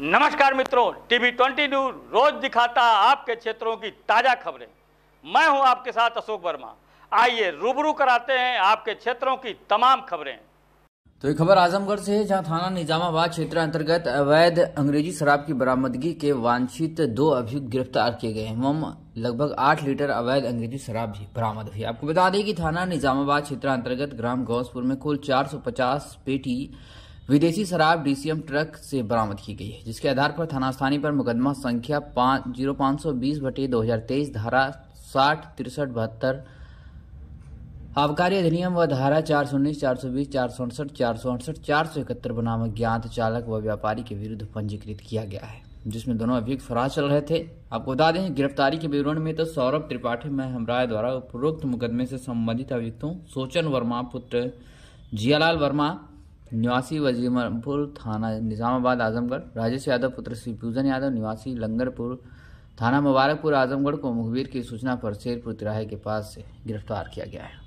नमस्कार मित्रों TV twenty news रोज दिखाता आपके क्षेत्रों की ताज़ा खबरें मैं हूं आपके साथ अशोक वर्मा आइए रूबरू कराते हैं आपके क्षेत्रों की तमाम खबरें तो ये खबर आजमगढ़ से है जहां थाना निजामाबाद क्षेत्र अंतर्गत अवैध अंग्रेजी शराब की बरामदगी के वांछित दो अभियुक्त गिरफ्तार किए गए एवं लगभग आठ लीटर अवैध अंग्रेजी शराब भी बरामद हुई आपको बता दें कि थाना निजामाबाद क्षेत्र अंतर्गत ग्राम गौसपुर में कुल 450 पेटी विदेशी शराब डीसीएम ट्रक से बरामद की गई है जिसके आधार पर थाना स्थानीय पर मुकदमा संख्या पाँच जीरो पाँच सौ बीस बटे दो हजार तेईस धारा साठ तिरसठ बहत्तर आबकारी अधिनियम व धारा चार सौ उन्नीस चार सौ बीस चार सौ अड़सठ चार सौ अड़सठ चार सौ इकहत्तर बनाम ज्ञात चालक व व्यापारी के विरुद्ध पंजीकृत किया गया है जिसमें दोनों अभियुक्त फरार चल रहे थे आपको बता दें गिरफ्तारी के विवरण में तो सौरभ त्रिपाठी में हमराय द्वारा उपरोक्त मुकदमे से संबंधित अभियुक्तों सोचन वर्मा पुत्र जियालाल वर्मा निवासी वजीमपुर थाना निज़ामाबाद आजमगढ़ राजेश यादव पुत्र श्री पूजन यादव निवासी लंगरपुर थाना मुबारकपुर आजमगढ़ को मुखबिर की सूचना पर शेरपुर तिराहे के पास से गिरफ्तार किया गया है